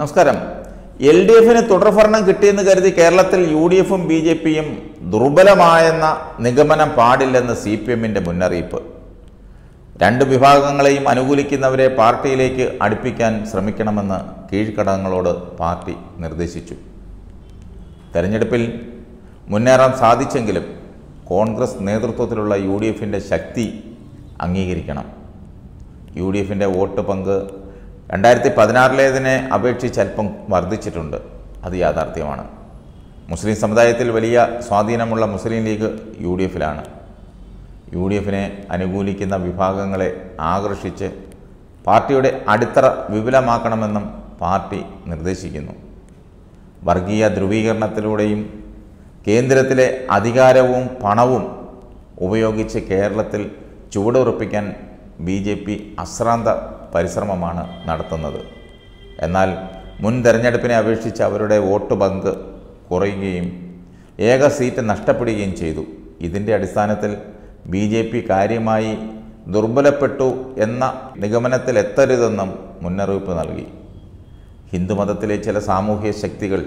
നമസ്കാരം L D എഫിന് തുടർഭരണം കിട്ടിയെന്ന് കരുതി കേരളത്തിൽ യു ഡി എഫും ബി ജെ പിയും ദുർബലമായെന്ന നിഗമനം പാടില്ലെന്ന് സി പി എമ്മിൻ്റെ മുന്നറിയിപ്പ് രണ്ട് വിഭാഗങ്ങളെയും അനുകൂലിക്കുന്നവരെ പാർട്ടിയിലേക്ക് അടുപ്പിക്കാൻ ശ്രമിക്കണമെന്ന് കീഴ്ഘടകങ്ങളോട് പാർട്ടി നിർദ്ദേശിച്ചു തെരഞ്ഞെടുപ്പിൽ മുന്നേറാൻ സാധിച്ചെങ്കിലും കോൺഗ്രസ് നേതൃത്വത്തിലുള്ള യു ഡി എഫിൻ്റെ ശക്തി അംഗീകരിക്കണം യു ഡി എഫിൻ്റെ വോട്ട് പങ്ക് രണ്ടായിരത്തി പതിനാറിലേതിനെ അപേക്ഷിച്ച് അല്പം വർദ്ധിച്ചിട്ടുണ്ട് അത് യാഥാർത്ഥ്യമാണ് മുസ്ലിം സമുദായത്തിൽ വലിയ സ്വാധീനമുള്ള മുസ്ലിം ലീഗ് യു ഡി എഫിലാണ് യു ഡി എഫിനെ അനുകൂലിക്കുന്ന വിഭാഗങ്ങളെ ആകർഷിച്ച് പാർട്ടിയുടെ അടിത്തറ വിപുലമാക്കണമെന്നും പാർട്ടി നിർദ്ദേശിക്കുന്നു വർഗീയ ധ്രുവീകരണത്തിലൂടെയും കേന്ദ്രത്തിലെ അധികാരവും പണവും ഉപയോഗിച്ച് കേരളത്തിൽ ചുവടുറപ്പിക്കാൻ ബി ജെ പി അശ്രാന്ത പരിശ്രമമാണ് നടത്തുന്നത് എന്നാൽ മുൻ തെരഞ്ഞെടുപ്പിനെ അപേക്ഷിച്ച് അവരുടെ വോട്ട് ബങ്ക് കുറയുകയും ഏക സീറ്റ് നഷ്ടപ്പെടുകയും ചെയ്തു ഇതിൻ്റെ അടിസ്ഥാനത്തിൽ ബി ജെ പി കാര്യമായി ദുർബലപ്പെട്ടു എന്ന നിഗമനത്തിലെത്തരുതെന്നും മുന്നറിയിപ്പ് നൽകി ഹിന്ദുമതത്തിലെ ചില സാമൂഹ്യ ശക്തികൾ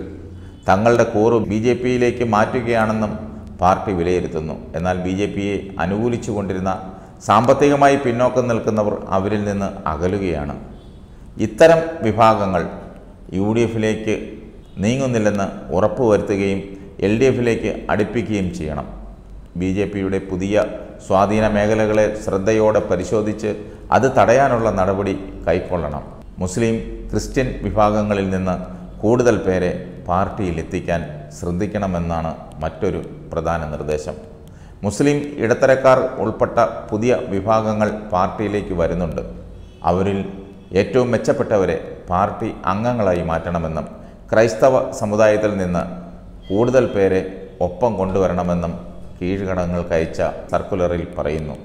തങ്ങളുടെ കൂറ് ബി ജെ പിയിലേക്ക് മാറ്റുകയാണെന്നും പാർട്ടി വിലയിരുത്തുന്നു എന്നാൽ ബി ജെ പിയെ അനുകൂലിച്ചുകൊണ്ടിരുന്ന സാമ്പത്തികമായി പിന്നോക്കം നിൽക്കുന്നവർ അവരിൽ നിന്ന് അകലുകയാണ് ഇത്തരം വിഭാഗങ്ങൾ യു ഡി എഫിലേക്ക് നീങ്ങുന്നില്ലെന്ന് ഉറപ്പുവരുത്തുകയും എൽ ഡി എഫിലേക്ക് അടുപ്പിക്കുകയും ചെയ്യണം ബി ജെ പിയുടെ പുതിയ സ്വാധീന മേഖലകളെ ശ്രദ്ധയോടെ പരിശോധിച്ച് അത് തടയാനുള്ള നടപടി കൈക്കൊള്ളണം മുസ്ലിം ക്രിസ്ത്യൻ വിഭാഗങ്ങളിൽ നിന്ന് കൂടുതൽ പേരെ പാർട്ടിയിൽ എത്തിക്കാൻ ശ്രദ്ധിക്കണമെന്നാണ് മറ്റൊരു പ്രധാന നിർദ്ദേശം മുസ്ലിം ഇടത്തരക്കാർ ഉൾപ്പെട്ട പുതിയ വിഭാഗങ്ങൾ പാർട്ടിയിലേക്ക് വരുന്നുണ്ട് അവരിൽ ഏറ്റവും മെച്ചപ്പെട്ടവരെ പാർട്ടി അംഗങ്ങളായി മാറ്റണമെന്നും ക്രൈസ്തവ സമുദായത്തിൽ നിന്ന് കൂടുതൽ പേരെ ഒപ്പം കൊണ്ടുവരണമെന്നും കീഴ്ഘടകങ്ങൾക്കയച്ച സർക്കുലറിൽ പറയുന്നു